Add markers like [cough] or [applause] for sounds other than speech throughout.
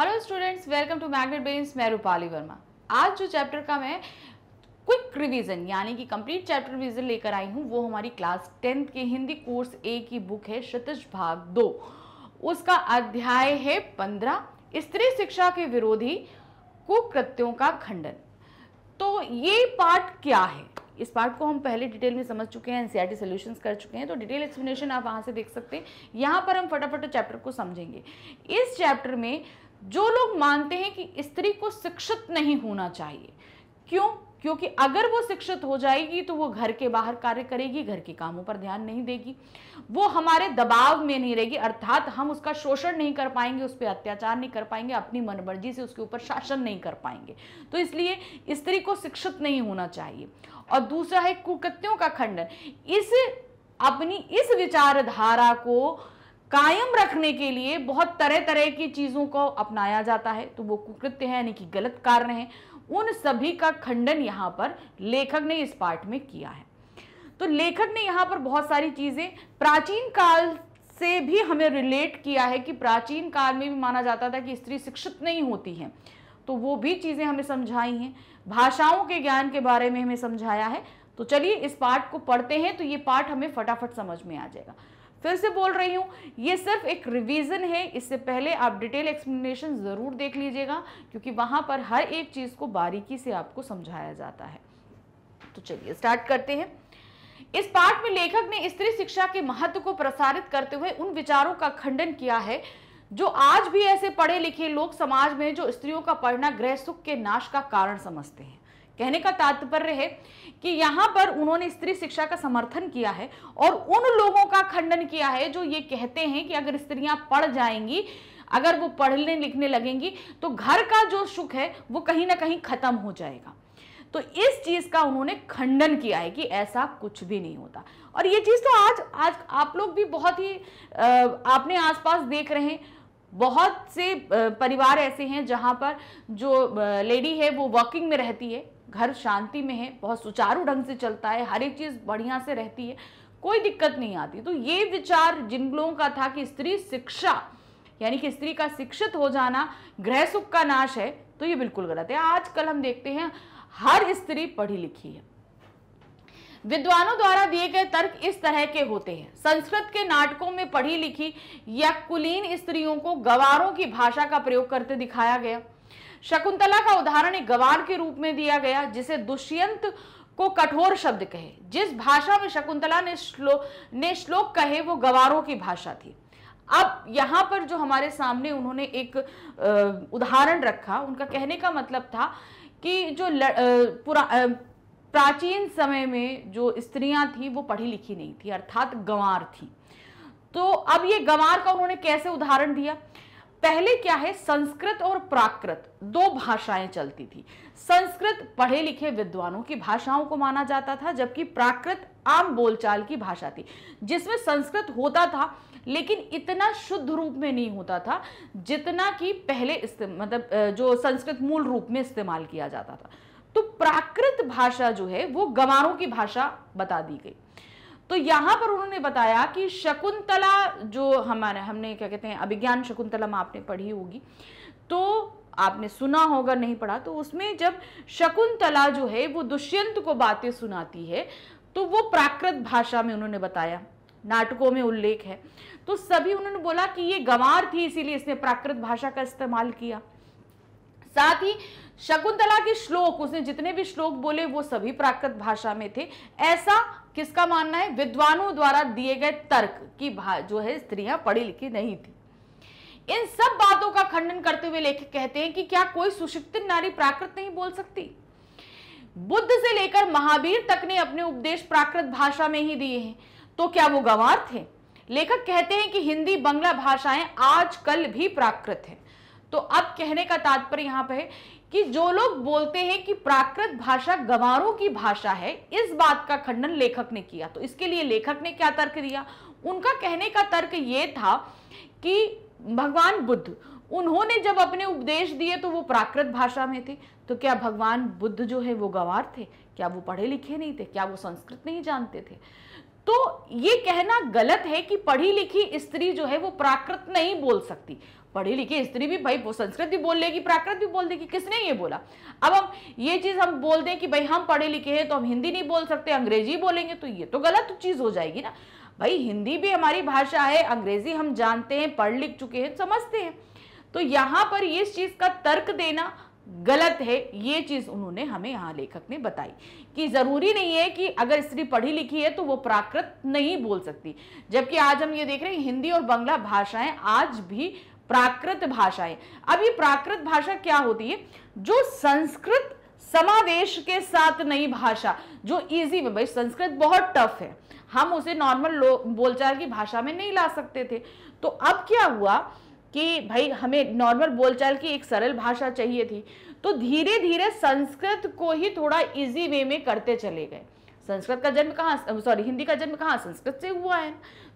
hello students welcome to Magnet Brains मैं रूपाली वर्मा आज जो चैप्टर का मैं क्विक रिवीजन यानी कि कंप्लीट चैप्टर रिवीजन लेकर आई हूँ वो हमारी क्लास टेंथ के हिंदी कोर्स ए की बुक है शतज भाग दो उसका अध्याय है पंद्रह स्त्री शिक्षा के विरोधी कुकृत्यों का खंडन तो ये पार्ट क्या है इस पार्ट को हम पहले डिटेल में समझ चुके हैं एनसीईआरटी सॉल्यूशंस कर चुके हैं तो डिटेल एक्सप्लेनेशन आप वहाँ से देख सकते हैं यहाँ पर हम फटाफट चैप्टर को समझेंगे इस चैप्टर में जो लोग मानते हैं कि स्त्री को शिक्षित नहीं होना चाहिए क्यों क्योंकि अगर वो शिक्षित हो जाएगी तो वो घर के बाहर कार्य करेगी घर के कामों पर ध्यान नहीं देगी वो हमारे दबाव में नहीं रहेगी अर्थात हम उसका शोषण नहीं कर पाएंगे उस पर अत्याचार नहीं कर पाएंगे अपनी मनमर्जी से उसके ऊपर शासन नहीं कर पाएंगे तो इसलिए स्त्री को शिक्षित नहीं होना चाहिए और दूसरा है कुकृत्यों का खंडन इस अपनी इस विचारधारा को कायम रखने के लिए बहुत तरह तरह की चीज़ों को अपनाया जाता है तो वो कुकृत्य है यानी कि गलत कारण है उन सभी का खंडन यहाँ पर लेखक ने इस पाठ में किया है तो लेखक ने यहाँ पर बहुत सारी चीज़ें प्राचीन काल से भी हमें रिलेट किया है कि प्राचीन काल में भी माना जाता था कि स्त्री शिक्षित नहीं होती है तो वो भी चीज़ें हमें समझाई हैं भाषाओं के ज्ञान के बारे में हमें समझाया है तो चलिए इस पाठ को पढ़ते हैं तो ये पाठ हमें फटाफट समझ में आ जाएगा फिर से बोल रही हूँ ये सिर्फ एक रिवीजन है इससे पहले आप डिटेल एक्सप्लेनेशन ज़रूर देख लीजिएगा क्योंकि वहाँ पर हर एक चीज़ को बारीकी से आपको समझाया जाता है तो चलिए स्टार्ट करते हैं इस पाठ में लेखक ने स्त्री शिक्षा के महत्व को प्रसारित करते हुए उन विचारों का खंडन किया है जो आज भी ऐसे पढ़े लिखे लोग समाज में जो स्त्रियों का पढ़ना गृह सुख के नाश का कारण समझते हैं कहने का तात्पर्य है कि यहाँ पर उन्होंने स्त्री शिक्षा का समर्थन किया है और उन लोगों का खंडन किया है जो ये कहते हैं कि अगर स्त्रियां पढ़ जाएंगी अगर वो पढ़ने लिखने लगेंगी तो घर का जो सुख है वो कहीं ना कहीं खत्म हो जाएगा तो इस चीज का उन्होंने खंडन किया है कि ऐसा कुछ भी नहीं होता और ये चीज तो आज आज आप लोग भी बहुत ही आपने आसपास देख रहे हैं बहुत से परिवार ऐसे हैं जहाँ पर जो लेडी है वो वर्किंग में रहती है घर शांति में है बहुत सुचारू ढंग से चलता है हर एक चीज़ बढ़िया से रहती है कोई दिक्कत नहीं आती तो ये विचार जिन लोगों का था कि स्त्री शिक्षा यानी कि स्त्री का शिक्षित हो जाना गृह सुख का नाश है तो ये बिल्कुल गलत है आजकल हम देखते हैं हर स्त्री पढ़ी लिखी है विद्वानों द्वारा दिए गए तर्क इस तरह के होते हैं संस्कृत के नाटकों में पढ़ी लिखी या कुलीन स्त्रियों को गवारों की भाषा का प्रयोग करते दिखाया गया शकुंतला का उदाहरण एक गवार के रूप में दिया गया जिसे दुष्यंत को कठोर शब्द कहे जिस भाषा में शकुंतला ने श्लोक ने श्लोक कहे वो गवारों की भाषा थी अब यहाँ पर जो हमारे सामने उन्होंने एक उदाहरण रखा उनका कहने का मतलब था कि जो पुरा प्राचीन समय में जो स्त्रियां थी वो पढ़ी लिखी नहीं थी अर्थात गंवार थी तो अब ये गंवार का उन्होंने कैसे उदाहरण दिया पहले क्या है संस्कृत और प्राकृत दो भाषाएं चलती थी संस्कृत पढ़े लिखे विद्वानों की भाषाओं को माना जाता था जबकि प्राकृत आम बोलचाल की भाषा थी जिसमें संस्कृत होता था लेकिन इतना शुद्ध रूप में नहीं होता था जितना कि पहले मतलब जो संस्कृत मूल रूप में इस्तेमाल किया जाता था तो प्राकृत भाषा जो है वो गंवारों की भाषा बता दी गई तो यहाँ पर उन्होंने बताया कि शकुंतला जो हमारे हमने क्या कहते हैं अभिज्ञान शकुंतला में आपने पढ़ी होगी तो आपने सुना होगा नहीं पढ़ा तो उसमें जब शकुंतला जो है वो दुष्यंत को बातें सुनाती है तो वो प्राकृत भाषा में उन्होंने बताया नाटकों में उल्लेख है तो सभी उन्होंने बोला कि ये गंवार थी इसीलिए इसने प्राकृत भाषा का इस्तेमाल किया साथ ही शकुंतला के श्लोक उसने जितने भी श्लोक बोले वो सभी प्राकृत भाषा में थे ऐसा किसका मानना है विद्वानों द्वारा दिए गए तर्क की जो है स्त्रियां पढ़ी लिखी नहीं थी इन सब बातों का खंडन करते हुए लेखक कहते हैं कि क्या कोई सुशिक्षित नारी प्राकृत नहीं बोल सकती बुद्ध से लेकर महावीर तक ने अपने उपदेश प्राकृत भाषा में ही दिए हैं तो क्या वो गंवार थे लेखक कहते हैं कि हिंदी बंगला भाषाएं आजकल भी प्राकृत हैं तो अब कहने का तात्पर्य यहाँ पे है कि जो लोग बोलते हैं कि प्राकृत भाषा गंवारों की भाषा है इस बात का खंडन लेखक ने किया तो इसके लिए लेखक ने क्या तर्क दिया उनका कहने का तर्क ये था कि भगवान बुद्ध उन्होंने जब अपने उपदेश दिए तो वो प्राकृत भाषा में थे तो क्या भगवान बुद्ध जो है वो गंवार थे क्या वो पढ़े लिखे नहीं थे क्या वो संस्कृत नहीं जानते थे तो ये कहना गलत है कि पढ़ी लिखी स्त्री जो है वो प्राकृत नहीं बोल सकती पढ़ी लिखी स्त्री भी भाई संस्कृत भी बोल लेगी प्राकृत भी बोल देगी किसने ये बोला अब हम ये चीज़ हम बोल दें कि भाई हम पढ़े लिखे हैं तो हम हिंदी नहीं बोल सकते अंग्रेजी बोलेंगे तो ये तो गलत चीज़ हो जाएगी ना भाई हिंदी भी हमारी भाषा है अंग्रेजी हम जानते हैं पढ़ लिख चुके हैं समझते हैं तो यहाँ पर इस चीज़ का तर्क देना गलत है ये चीज़ उन्होंने हमें यहाँ लेखक ने बताई कि ज़रूरी नहीं है कि अगर स्त्री पढ़ी लिखी है तो वो प्राकृत नहीं बोल सकती जबकि आज हम ये देख रहे हैं हिंदी और बंगला भाषाएं आज भी प्राकृत भाषाएं अब ये प्राकृत भाषा क्या होती है जो संस्कृत समावेश के साथ नई भाषा जो इजी में भाई संस्कृत बहुत टफ है हम उसे नॉर्मल बोलचाल की भाषा में नहीं ला सकते थे तो अब क्या हुआ कि भाई हमें नॉर्मल बोलचाल की एक सरल भाषा चाहिए थी तो धीरे धीरे संस्कृत को ही थोड़ा इजी वे में करते चले गए संस्कृत का जन्म कहाँ सॉरी हिंदी का जन्म कहाँ संस्कृत से हुआ है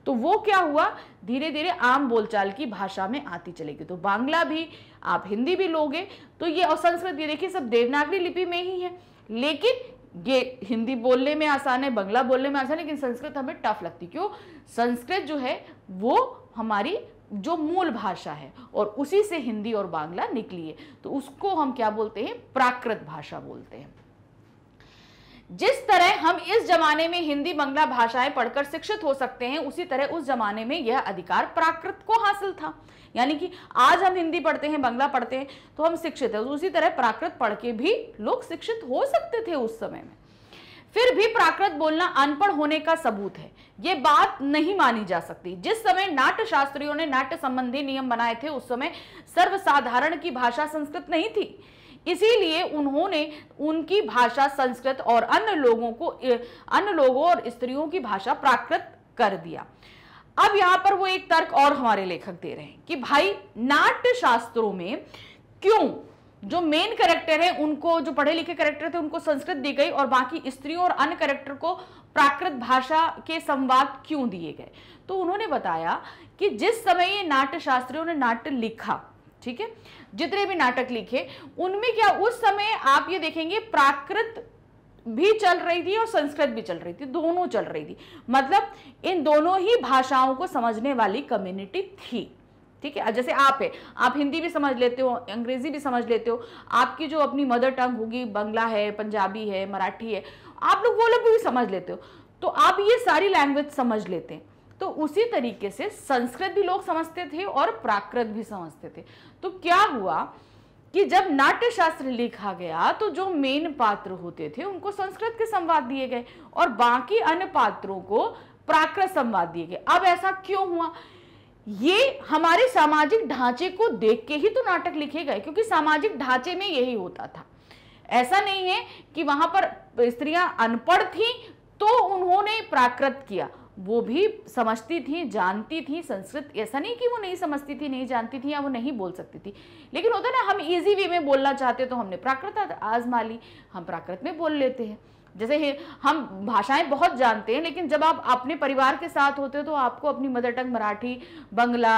तो वो क्या हुआ धीरे धीरे आम बोलचाल की भाषा में आती चलेगी तो बांग्ला भी आप हिंदी भी लोगे तो ये और संस्कृत ये देखिए सब देवनागरी लिपि में ही है लेकिन ये हिंदी बोलने में आसान है बंगला बोलने में आसान है लेकिन संस्कृत हमें टफ लगती क्यों संस्कृत जो है वो हमारी जो मूल भाषा है और उसी से हिंदी और बांग्ला निकली है तो उसको हम क्या बोलते हैं प्राकृत भाषा बोलते हैं जिस तरह हम इस जमाने में हिंदी बंगला भाषाएं पढ़कर शिक्षित हो सकते हैं उसी तरह उस जमाने में यह अधिकार प्राकृत को हासिल था यानी कि आज हम हिंदी पढ़ते हैं बंगला पढ़ते हैं तो हम शिक्षित हैं तो उसी तरह प्राकृत पढ़ के भी लोग शिक्षित हो सकते थे उस समय में फिर भी प्राकृत बोलना अनपढ़ होने का सबूत है ये बात नहीं मानी जा सकती जिस समय नाट्य शास्त्रियों ने नाट्य संबंधी नियम बनाए थे उस समय सर्वसाधारण की भाषा संस्कृत नहीं थी इसीलिए उन्होंने उनकी भाषा संस्कृत और अन्य लोगों को अन्य लोगों और स्त्रियों की भाषा प्राकृत कर दिया अब यहाँ पर वो एक तर्क और हमारे लेखक दे रहे हैं कि भाई नाट्य शास्त्रों में क्यों जो मेन करेक्टर है उनको जो पढ़े लिखे करेक्टर थे उनको संस्कृत दी गई और बाकी स्त्रियों और अन्य करेक्टर को प्राकृत भाषा के संवाद क्यों दिए गए तो उन्होंने बताया कि जिस समय ये नाट्य शास्त्रियों ने नाट्य लिखा ठीक है जितने भी नाटक लिखे उनमें क्या उस समय आप ये देखेंगे प्राकृत भी चल रही थी और संस्कृत भी चल रही थी दोनों चल रही थी मतलब इन दोनों ही भाषाओं को समझने वाली कम्युनिटी थी ठीक है जैसे आप है आप हिंदी भी समझ लेते हो अंग्रेजी भी समझ लेते हो आपकी जो अपनी मदर टंग होगी बंगला है पंजाबी है मराठी है आप लोग वो लोग भी समझ लेते हो तो आप ये सारी लैंग्वेज समझ लेते हैं तो उसी तरीके से संस्कृत भी लोग समझते थे और प्राकृत भी समझते थे तो क्या हुआ कि जब नाट्य शास्त्र लिखा गया तो जो मेन पात्र होते थे उनको संस्कृत के संवाद दिए गए और बाकी अन्य पात्रों को प्राकृत संवाद दिए गए अब ऐसा क्यों हुआ ये हमारे सामाजिक ढांचे को देख के ही तो नाटक लिखे गए क्योंकि सामाजिक ढांचे में यही होता था ऐसा नहीं है कि वहां पर स्त्रियां अनपढ़ थी तो उन्होंने प्राकृत किया वो भी समझती थी जानती थी संस्कृत ऐसा नहीं कि वो नहीं समझती थी नहीं जानती थी या वो नहीं बोल सकती थी लेकिन होता ना हम इजी वे में बोलना चाहते तो हमने प्राकृत आजमा ली हम प्राकृत में बोल लेते हैं जैसे हम भाषाएं बहुत जानते हैं लेकिन जब आप अपने परिवार के साथ होते हो तो आपको अपनी मदर टंग मराठी बंगला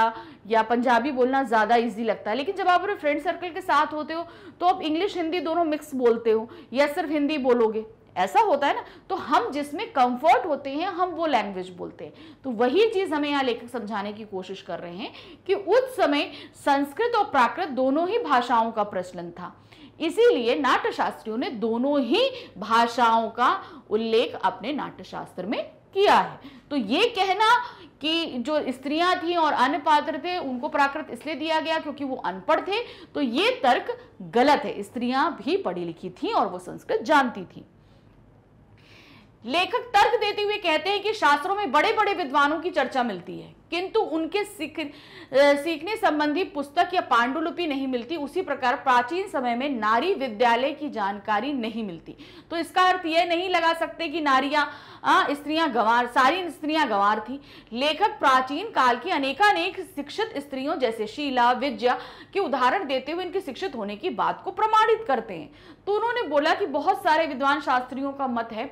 या पंजाबी बोलना ज़्यादा इजी लगता है लेकिन जब आप अपने फ्रेंड सर्कल के साथ होते हो तो आप इंग्लिश हिंदी दोनों मिक्स बोलते हो या सिर्फ हिंदी बोलोगे ऐसा होता है ना तो हम जिसमें कंफर्ट होते हैं हम वो लैंग्वेज बोलते हैं तो वही चीज़ हमें यहाँ लेखक समझाने की कोशिश कर रहे हैं कि उस समय संस्कृत और प्राकृत दोनों ही भाषाओं का प्रचलन था इसीलिए नाट्यशास्त्रियों ने दोनों ही भाषाओं का उल्लेख अपने नाट्यशास्त्र में किया है तो ये कहना कि जो स्त्रियां थी और अन्य पात्र थे उनको प्राकृत इसलिए दिया गया क्योंकि वो अनपढ़ थे तो ये तर्क गलत है स्त्रियां भी पढ़ी लिखी थीं और वो संस्कृत जानती थीं लेखक तर्क देते हुए कहते हैं कि शास्त्रों में बड़े बड़े विद्वानों की चर्चा मिलती है किंतु उनके सीख सीखने संबंधी पुस्तक या पांडुलिपि नहीं मिलती उसी प्रकार प्राचीन समय में नारी विद्यालय की जानकारी नहीं मिलती तो इसका अर्थ यह नहीं लगा सकते कि नारियां स्त्रियां गवार सारी स्त्रियां गवार थी लेखक प्राचीन काल की अनेकानेक शिक्षित स्त्रियों जैसे शीला विद्या के उदाहरण देते हुए इनके शिक्षित होने की बात को प्रमाणित करते हैं तो उन्होंने बोला कि बहुत सारे विद्वान शास्त्रियों का मत है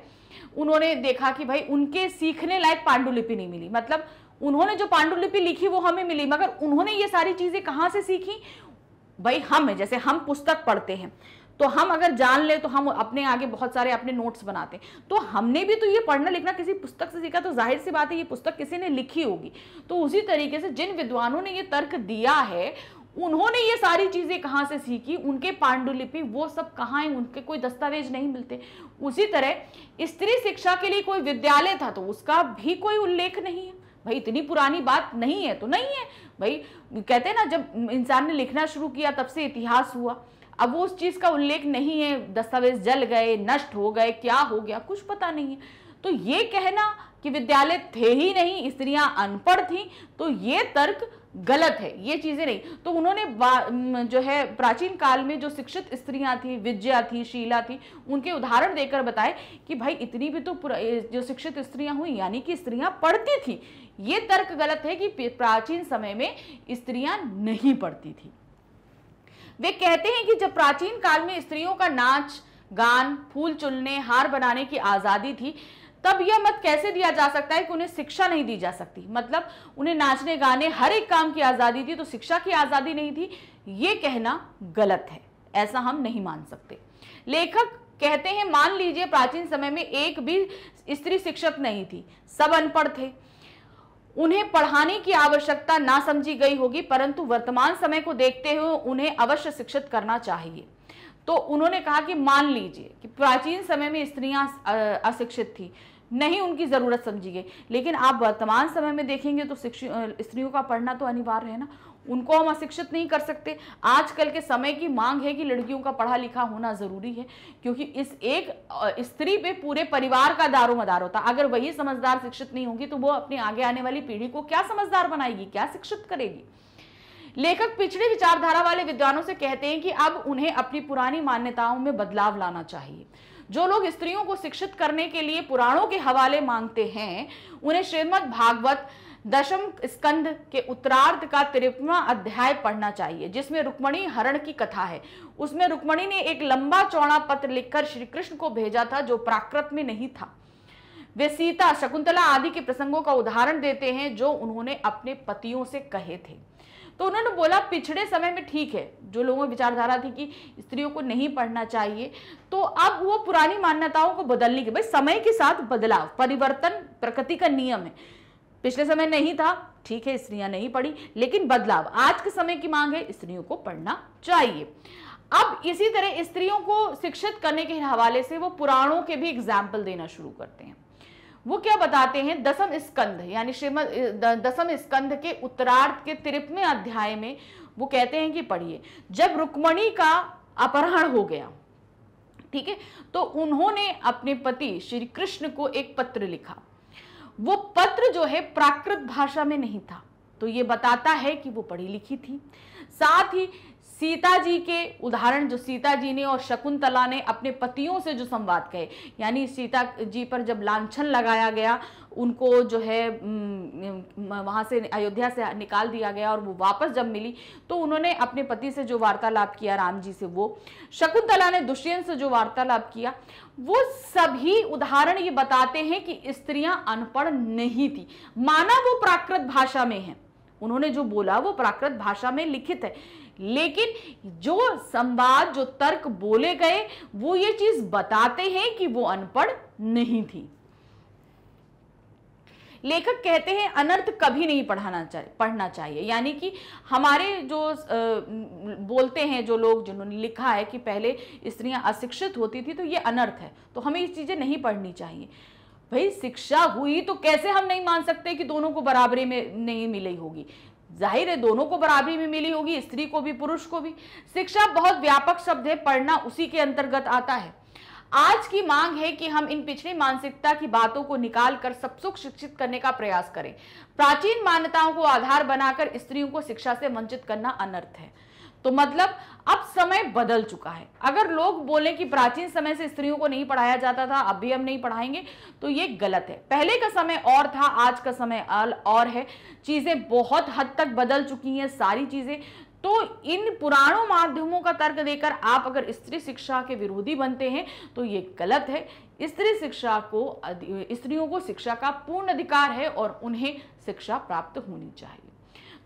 उन्होंने देखा कि भाई उनके सीखने लायक पांडुलिपि नहीं मिली मतलब उन्होंने जो पांडुलिपि लिखी वो हमें मिली मगर उन्होंने ये सारी चीज़ें कहाँ से सीखी भाई हम है जैसे हम पुस्तक पढ़ते हैं तो हम अगर जान ले तो हम अपने आगे बहुत सारे अपने नोट्स बनाते हैं तो हमने भी तो ये पढ़ना लिखना किसी पुस्तक से सीखा तो जाहिर सी बात है ये पुस्तक किसी ने लिखी होगी तो उसी तरीके से जिन विद्वानों ने ये तर्क दिया है उन्होंने ये सारी चीज़ें कहाँ से सीखी उनके पांडुलिपि वो सब कहाँ हैं उनके कोई दस्तावेज नहीं मिलते उसी तरह स्त्री शिक्षा के लिए कोई विद्यालय था तो उसका भी कोई उल्लेख नहीं है भाई इतनी पुरानी बात नहीं है तो नहीं है भाई कहते हैं ना जब इंसान ने लिखना शुरू किया तब से इतिहास हुआ अब वो उस चीज़ का उल्लेख नहीं है दस्तावेज जल गए नष्ट हो गए क्या हो गया कुछ पता नहीं है तो ये कहना कि विद्यालय थे ही नहीं स्त्रियां अनपढ़ थी तो ये तर्क गलत है ये चीज़ें नहीं तो उन्होंने जो है प्राचीन काल में जो शिक्षित स्त्रियां थी विद्या थी शीला थी उनके उदाहरण देकर बताए कि भाई इतनी भी तो जो शिक्षित स्त्रियां हुई यानी कि स्त्रियां पढ़ती थी ये तर्क गलत है कि प्राचीन समय में स्त्रियां नहीं पढ़ती थी वे कहते हैं कि जब प्राचीन काल में स्त्रियों का नाच गान फूल चुनने हार बनाने की आज़ादी थी तब यह मत कैसे दिया जा सकता है कि उन्हें शिक्षा नहीं दी जा सकती मतलब उन्हें नाचने गाने हर एक काम की आज़ादी थी तो शिक्षा की आज़ादी नहीं थी ये कहना गलत है ऐसा हम नहीं मान सकते लेखक कहते हैं मान लीजिए प्राचीन समय में एक भी स्त्री शिक्षक नहीं थी सब अनपढ़ थे उन्हें पढ़ाने की आवश्यकता ना समझी गई होगी परंतु वर्तमान समय को देखते हुए उन्हें अवश्य शिक्षित करना चाहिए तो उन्होंने कहा कि मान लीजिए कि प्राचीन समय में स्त्रियां अशिक्षित थी नहीं उनकी ज़रूरत समझी गई लेकिन आप वर्तमान समय में देखेंगे तो स्त्रियों का पढ़ना तो अनिवार्य है ना उनको हम अशिक्षित नहीं कर सकते आजकल के समय की मांग है कि लड़कियों का पढ़ा लिखा होना ज़रूरी है क्योंकि इस एक स्त्री पे पूरे परिवार का दारो मदार होता अगर वही समझदार शिक्षित नहीं होगी तो वो अपने आगे आने वाली पीढ़ी को क्या समझदार बनाएगी क्या शिक्षित करेगी लेखक पिछड़ी विचारधारा वाले विद्वानों से कहते हैं कि अब उन्हें अपनी पुरानी मान्यताओं में बदलाव लाना चाहिए जो लोग स्त्रियों को शिक्षित करने के लिए पुराणों के हवाले मांगते हैं उन्हें श्रीमद भागवत दशम स्कंद के उत्तरार्ध का तिरपवा अध्याय पढ़ना चाहिए जिसमें रुक्मणी हरण की कथा है उसमें रुक्मणी ने एक लंबा चौड़ा पत्र लिखकर श्री कृष्ण को भेजा था जो प्राकृत में नहीं था वे सीता शकुंतला आदि के प्रसंगों का उदाहरण देते हैं जो उन्होंने अपने पतियों से कहे थे तो उन्होंने बोला पिछड़े समय में ठीक है जो लोगों की विचारधारा थी कि स्त्रियों को नहीं पढ़ना चाहिए तो अब वो पुरानी मान्यताओं को बदलने के भाई समय के साथ बदलाव परिवर्तन प्रकृति का नियम है पिछले समय नहीं था ठीक है स्त्रियां नहीं पढ़ी लेकिन बदलाव आज के समय की मांग है स्त्रियों को पढ़ना चाहिए अब इसी तरह स्त्रियों को शिक्षित करने के हवाले से वो पुराणों के भी एग्जाम्पल देना शुरू करते हैं वो क्या बताते हैं दसम स्कंध यानी श्रीमद दसम स्कंध के उत्तरार्ध के तिरपवें अध्याय में वो कहते हैं कि पढ़िए जब रुक्मणी का अपहरण हो गया ठीक है तो उन्होंने अपने पति श्री कृष्ण को एक पत्र लिखा वो पत्र जो है प्राकृत भाषा में नहीं था तो ये बताता है कि वो पढ़ी लिखी थी साथ ही सीता जी के उदाहरण जो सीता जी ने और शकुंतला ने अपने पतियों से जो संवाद कहे यानी सीता जी पर जब लांछन लगाया गया उनको जो है वहाँ से अयोध्या से निकाल दिया गया और वो वापस जब मिली तो उन्होंने अपने पति से जो वार्तालाप किया राम जी से वो शकुंतला ने दुष्यंत से जो वार्तालाप किया वो सभी उदाहरण ये बताते हैं कि स्त्रियां अनपढ़ नहीं थी माना वो प्राकृत भाषा में है उन्होंने जो बोला वो प्राकृत भाषा में लिखित है लेकिन जो संवाद जो तर्क बोले गए वो ये चीज बताते हैं कि वो अनपढ़ नहीं थी लेखक कहते हैं अनर्थ कभी नहीं पढ़ाना चाहिए पढ़ना चाहिए यानी कि हमारे जो बोलते हैं जो लोग जिन्होंने लिखा है कि पहले स्त्रियां अशिक्षित होती थी तो ये अनर्थ है तो हमें ये चीज़ें नहीं पढ़नी चाहिए भाई शिक्षा हुई तो कैसे हम नहीं मान सकते कि दोनों को बराबरी में नहीं मिली होगी जाहिर है दोनों को बराबरी में मिली होगी स्त्री को भी पुरुष को भी शिक्षा बहुत व्यापक शब्द है पढ़ना उसी के अंतर्गत आता है आज की मांग है कि हम इन पिछड़ी मानसिकता की बातों को निकाल कर सबसुख शिक्षित करने का प्रयास करें प्राचीन मान्यताओं को आधार बनाकर स्त्रियों को शिक्षा से वंचित करना अनर्थ है तो मतलब अब समय बदल चुका है अगर लोग बोले कि प्राचीन समय से स्त्रियों को नहीं पढ़ाया जाता था अब भी हम नहीं पढ़ाएंगे तो ये गलत है पहले का समय और था आज का समय और है चीज़ें बहुत हद तक बदल चुकी हैं सारी चीज़ें तो इन पुराणों माध्यमों का तर्क देकर आप अगर स्त्री शिक्षा के विरोधी बनते हैं तो ये गलत है स्त्री शिक्षा को स्त्रियों को शिक्षा का पूर्ण अधिकार है और उन्हें शिक्षा प्राप्त होनी चाहिए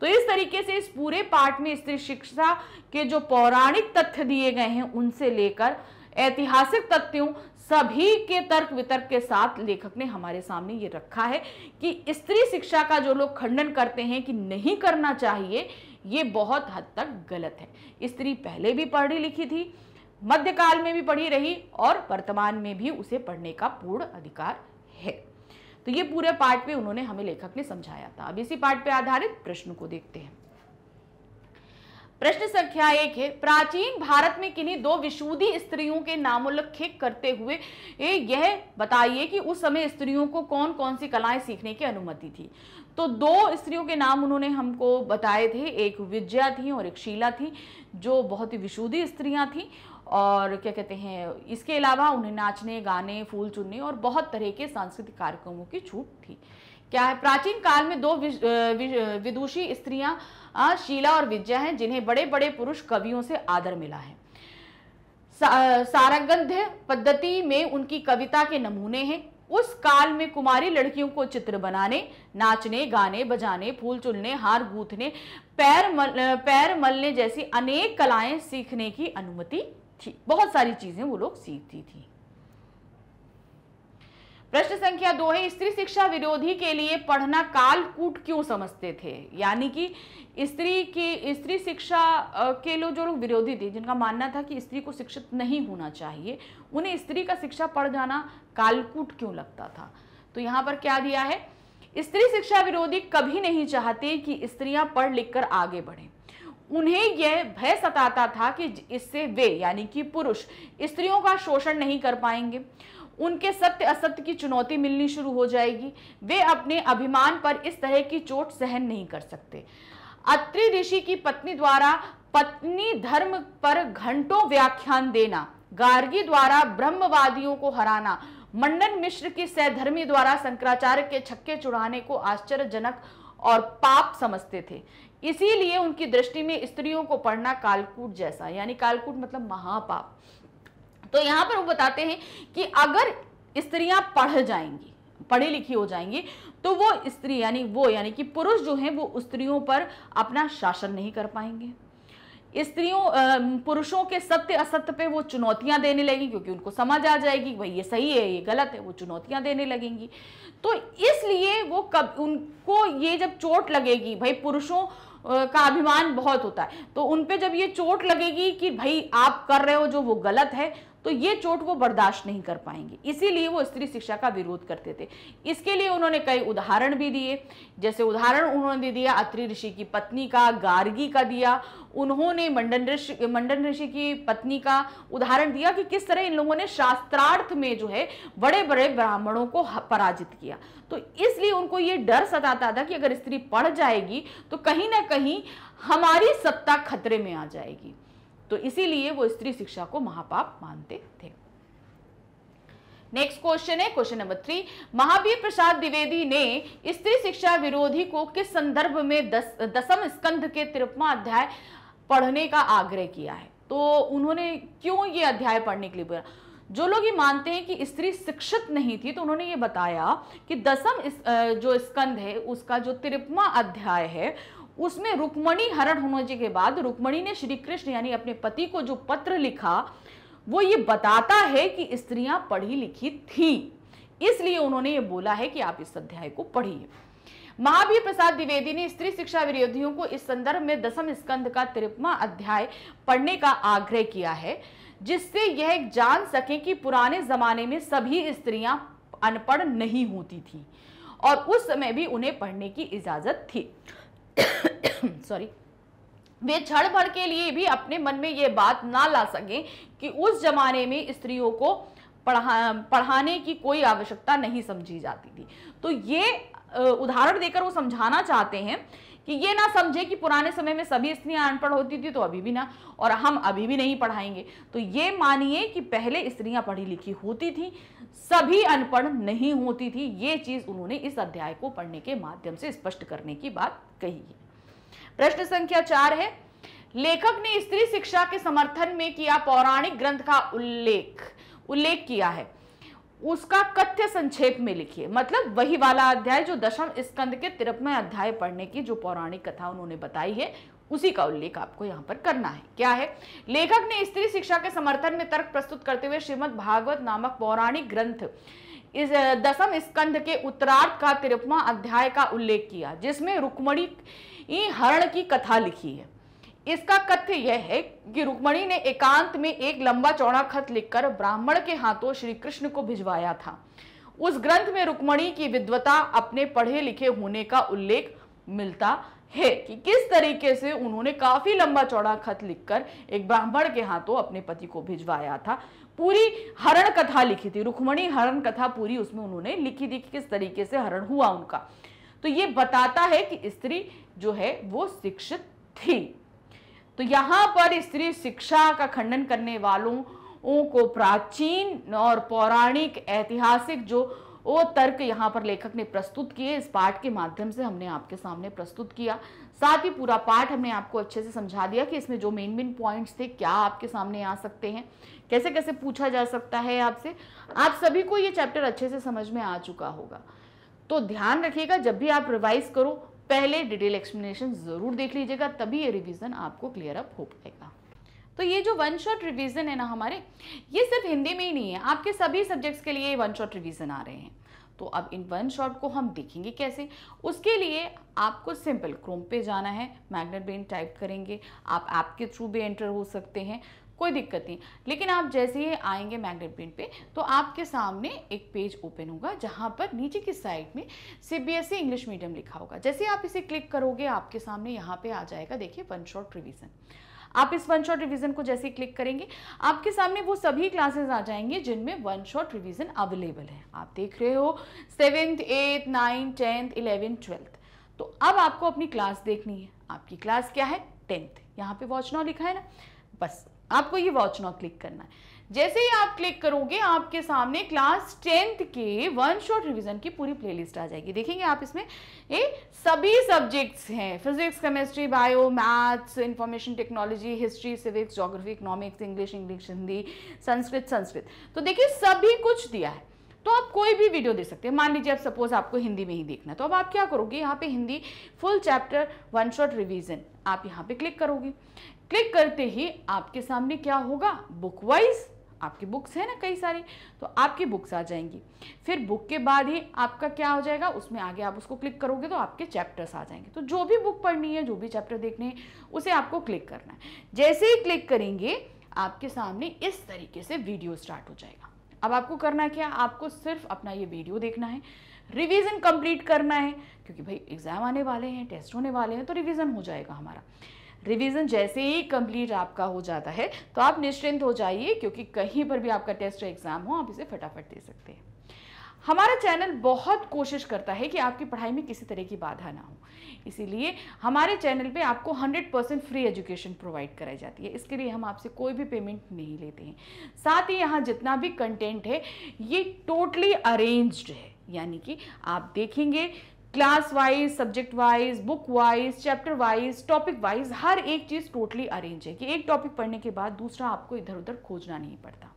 तो इस तरीके से इस पूरे पाठ में स्त्री शिक्षा के जो पौराणिक तथ्य दिए गए हैं उनसे लेकर ऐतिहासिक तथ्यों सभी के तर्क वितर्क के साथ लेखक ने हमारे सामने ये रखा है कि स्त्री शिक्षा का जो लोग खंडन करते हैं कि नहीं करना चाहिए ये बहुत हद तक गलत है स्त्री पहले भी पढ़ी लिखी थी मध्यकाल में भी पढ़ी रही और वर्तमान में भी उसे पढ़ने का पूर्ण अधिकार है तो ये पूरे पार्ट पे उन्होंने हमें लेखक ने समझाया था अब इसी पार्ट पे आधारित प्रश्न को देखते हैं प्रश्न संख्या एक है प्राचीन भारत में किन्हीं दो विशुदी स्त्रियों के नामोल्लेख करते हुए यह बताइए कि उस समय स्त्रियों को कौन कौन सी कलाएं सीखने की अनुमति थी तो दो स्त्रियों के नाम उन्होंने हमको बताए थे एक विजया थी और एक शीला थी जो बहुत ही विशुदी स्त्रियां थीं और क्या कहते हैं इसके अलावा उन्हें नाचने गाने फूल चुनने और बहुत तरह के सांस्कृतिक कार्यक्रमों की छूट थी क्या है प्राचीन काल में दो विदुषी स्त्रियां शीला और विजया हैं जिन्हें बड़े बड़े पुरुष कवियों से आदर मिला है सारंगंध्य पद्धति में उनकी कविता के नमूने हैं उस काल में कुमारी लड़कियों को चित्र बनाने नाचने गाने बजाने फूल चुनने हार गूंथने पैर मल पैर मलने जैसी अनेक कलाएं सीखने की अनुमति थी बहुत सारी चीज़ें वो लोग सीखती थी प्रश्न संख्या दो है स्त्री शिक्षा विरोधी के लिए पढ़ना कालकूट क्यों समझते थे यानी कि स्त्री की स्त्री शिक्षा के लोग जो लोग विरोधी थे जिनका मानना था कि स्त्री को शिक्षित नहीं होना चाहिए उन्हें स्त्री का शिक्षा पढ़ जाना कालकूट क्यों लगता था तो यहाँ पर क्या दिया है स्त्री शिक्षा विरोधी कभी नहीं चाहते कि स्त्रियां पढ़ लिख कर आगे बढ़े उन्हें यह भय सताता था कि इससे वे यानी कि पुरुष स्त्रियों का शोषण नहीं कर पाएंगे उनके सत्य असत्य की चुनौती मिलनी शुरू हो जाएगी वे अपने अभिमान पर इस तरह की चोट सहन नहीं कर सकते अत्रि ऋषि की पत्नी द्वारा पत्नी धर्म पर घंटों व्याख्यान देना गार्गी द्वारा ब्रह्मवादियों को हराना मंडन मिश्र की सहधर्मी द्वारा शंकराचार्य के छक्के चुड़ाने को आश्चर्यजनक और पाप समझते थे इसीलिए उनकी दृष्टि में स्त्रियों को पढ़ना कालकूट जैसा यानी कालकूट मतलब महापाप तो यहाँ पर वो बताते हैं कि अगर स्त्रियाँ पढ़ जाएंगी पढ़ी लिखी हो जाएंगी तो वो स्त्री यानी वो यानी कि पुरुष जो हैं वो स्त्रियों पर अपना शासन नहीं कर पाएंगे स्त्रियों पुरुषों के सत्य असत्य पे वो चुनौतियां देने लगेंगी क्योंकि उनको समझ आ जाएगी भाई ये सही है ये गलत है वो चुनौतियां देने लगेंगी तो इसलिए वो कब उनको ये जब चोट लगेगी भाई पुरुषों का अभिमान बहुत होता है तो उन पे जब ये चोट लगेगी कि भाई आप कर रहे हो जो वो गलत है तो ये चोट वो बर्दाश्त नहीं कर पाएंगे इसीलिए वो स्त्री शिक्षा का विरोध करते थे इसके लिए उन्होंने कई उदाहरण भी दिए जैसे उदाहरण उन्होंने दिया अत्रि ऋषि की पत्नी का गार्गी का दिया उन्होंने मंडन ऋषि मंडन ऋषि की पत्नी का उदाहरण दिया कि किस तरह इन लोगों ने शास्त्रार्थ में जो है बड़े बड़े ब्राह्मणों को पराजित किया तो इसलिए उनको ये डर सताता था कि अगर स्त्री पढ़ जाएगी तो कहीं ना कहीं हमारी सत्ता खतरे में आ जाएगी तो इसीलिए वो स्त्री शिक्षा को महापाप मानते थे नेक्स्ट क्वेश्चन है question number three Mahavir Prasad Dwivedi ने स्त्री शिक्षा विरोधी को किस संदर्भ में दस, दसम स्कंध के तिरपवा अध्याय पढ़ने का आग्रह किया है तो उन्होंने क्यों ये अध्याय पढ़ने के लिए बोला जो लोग ये मानते हैं कि स्त्री शिक्षित नहीं थी तो उन्होंने ये बताया कि दसम इस, जो स्कंध है उसका जो तिरपवा अध्याय है उसमें रुक्मणी हरण होने के बाद रुक्मणी ने श्री कृष्ण यानी अपने पति को जो पत्र लिखा वो ये बताता है कि स्त्रियां पढ़ी लिखी थी इसलिए उन्होंने ये बोला है कि आप इस अध्याय को पढ़िए महावीर प्रसाद द्विवेदी ने स्त्री शिक्षा विरोधियों को इस संदर्भ में दसम स्कंद का तिरपवा अध्याय पढ़ने का आग्रह किया है जिससे यह जान सके कि पुराने जमाने में सभी स्त्रियां अनपढ़ नहीं होती थी और उस समय भी उन्हें पढ़ने की इजाजत थी सॉरी [coughs] वे क्षण भर के लिए भी अपने मन में ये बात ना ला सकें कि उस जमाने में स्त्रियों को पढ़ा पढ़ाने की कोई आवश्यकता नहीं समझी जाती थी तो ये उदाहरण देकर वो समझाना चाहते हैं कि ये ना समझे कि पुराने समय में सभी स्त्रियां अनपढ़ होती थी तो अभी भी ना और हम अभी भी नहीं पढ़ाएंगे तो ये मानिए कि पहले स्त्रियां पढ़ी लिखी होती थी सभी अनपढ़ नहीं होती थी ये चीज उन्होंने इस अध्याय को पढ़ने के माध्यम से स्पष्ट करने की बात कही है प्रश्न संख्या चार है लेखक ने स्त्री शिक्षा के समर्थन में किया पौराणिक ग्रंथ का उल्लेख उल्लेख किया है उसका कथ्य संक्षेप में लिखिए मतलब वही वाला अध्याय जो दशम स्कंद के तिरपमय अध्याय पढ़ने की जो पौराणिक कथा उन्होंने बताई है उसी का उल्लेख आपको यहाँ पर करना है क्या है लेखक ने स्त्री शिक्षा के समर्थन में तर्क प्रस्तुत करते हुए श्रीमद भागवत नामक पौराणिक ग्रंथ इस दशम स्कंद के उत्तरार्थ का तिरपमा अध्याय का उल्लेख किया जिसमें रुक्मणी हरण की कथा लिखी है इसका कथ्य यह है कि रुक्मणी ने एकांत में एक लंबा चौड़ा खत लिखकर ब्राह्मण के हाथों श्री कृष्ण को भिजवाया था उस ग्रंथ में रुक्मणी की विद्वता अपने पढ़े लिखे होने का उल्लेख मिलता है कि किस तरीके से उन्होंने काफी लंबा चौड़ा खत लिखकर एक ब्राह्मण के हाथों अपने पति को भिजवाया था पूरी हरण कथा लिखी थी रुक्मणी हरण कथा पूरी उसमें उन्होंने लिखी थी कि किस तरीके से हरण हुआ उनका तो ये बताता है कि स्त्री जो है वो शिक्षित थी तो यहाँ पर स्त्री शिक्षा का खंडन करने वालों को प्राचीन और पौराणिक ऐतिहासिक जो वो तर्क यहाँ पर लेखक ने प्रस्तुत किए इस पाठ के माध्यम से हमने आपके सामने प्रस्तुत किया साथ ही पूरा पाठ हमने आपको अच्छे से समझा दिया कि इसमें जो मेन मेन पॉइंट्स थे क्या आपके सामने आ सकते हैं कैसे कैसे पूछा जा सकता है आपसे आप सभी को ये चैप्टर अच्छे से समझ में आ चुका होगा तो ध्यान रखिएगा जब भी आप रिवाइज करो पहले डिटेल एक्सप्लेनेशन ज़रूर देख लीजिएगा तभी ये रिविज़न आपको क्लियर अप हो पाएगा तो ये जो वन शॉट रिवीजन है ना हमारे ये सिर्फ हिंदी में ही नहीं है आपके सभी सब्जेक्ट्स के लिए वन शॉट रिवीजन आ रहे हैं तो अब इन वन शॉट को हम देखेंगे कैसे उसके लिए आपको सिंपल क्रोम पे जाना है मैग्नेट ब्रेन टाइप करेंगे आप ऐप के थ्रू भी एंटर हो सकते हैं कोई दिक्कत नहीं लेकिन आप जैसे ही आएंगे मैग्नेट प्रिंट पे तो आपके सामने एक पेज ओपन होगा जहाँ पर नीचे की साइड में सीबीएसई इंग्लिश मीडियम लिखा होगा जैसे आप इसे क्लिक करोगे आपके सामने यहाँ पे आ जाएगा देखिए वन शॉट रिविज़न आप इस वन शॉट रिवीजन को जैसे ही क्लिक करेंगे आपके सामने वो सभी क्लासेस आ जाएंगे जिनमें वन शॉट रिवीजन अवेलेबल है आप देख रहे हो seventh eighth ninth tenth eleventh twelfth तो अब आपको अपनी क्लास देखनी है आपकी क्लास क्या है टेंथ यहाँ पे वॉच नाउ लिखा है ना बस आपको ये वॉच नाउ क्लिक करना है जैसे ही आप क्लिक करोगे आपके सामने क्लास टेंथ के वन शॉट रिवीजन की पूरी प्लेलिस्ट आ जाएगी देखेंगे आप इसमें ये सभी सब्जेक्ट्स हैं physics chemistry bio maths information technology history civics geography economics English English Hindi Sanskrit Sanskrit तो देखिए सभी कुछ दिया है तो आप कोई भी वीडियो दे सकते हैं मान लीजिए आप सपोज आपको हिंदी में ही देखना तो अब आप क्या करोगे यहाँ पे Hindi full chapter one shot revision आप यहाँ पे क्लिक करोगे क्लिक करते ही आपके सामने क्या होगा बुक वाइज आपकी बुक्स है ना कई सारी तो आपकी बुक्स आ जाएंगी फिर बुक के बाद ही आपका क्या हो जाएगा उसमें आगे आप उसको क्लिक करोगे तो आपके चैप्टर्स आ जाएंगे तो जो भी बुक पढ़नी है जो भी चैप्टर देखने हैं उसे आपको क्लिक करना है जैसे ही क्लिक करेंगे आपके सामने इस तरीके से वीडियो स्टार्ट हो जाएगा अब आपको करना क्या आपको सिर्फ अपना ये वीडियो देखना है रिविजन कंप्लीट करना है क्योंकि भाई एग्ज़ाम आने वाले हैं टेस्ट होने वाले हैं तो रिविजन हो जाएगा हमारा रिवीजन जैसे ही कंप्लीट आपका हो जाता है तो आप निश्चिंत हो जाइए क्योंकि कहीं पर भी आपका टेस्ट या एग्ज़ाम हो आप इसे फटाफट दे सकते हैं हमारा चैनल बहुत कोशिश करता है कि आपकी पढ़ाई में किसी तरह की बाधा ना हो इसीलिए हमारे चैनल पे आपको 100 परसेंट फ्री एजुकेशन प्रोवाइड कराई जाती है इसके लिए हम आपसे कोई भी पेमेंट नहीं लेते हैं साथ ही यहाँ जितना भी कंटेंट है ये टोटली अरेंज्ड है यानी कि आप देखेंगे class wise subject wise book wise chapter wise topic wise हर एक चीज़ टोटली अरेंज है कि एक टॉपिक पढ़ने के बाद दूसरा आपको इधर उधर खोजना नहीं पड़ता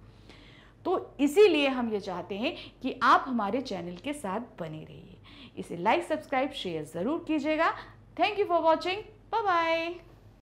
तो इसीलिए हम ये चाहते हैं कि आप हमारे चैनल के साथ बने रहिए इसे लाइक सब्सक्राइब शेयर ज़रूर कीजिएगा thank you for watching bye bye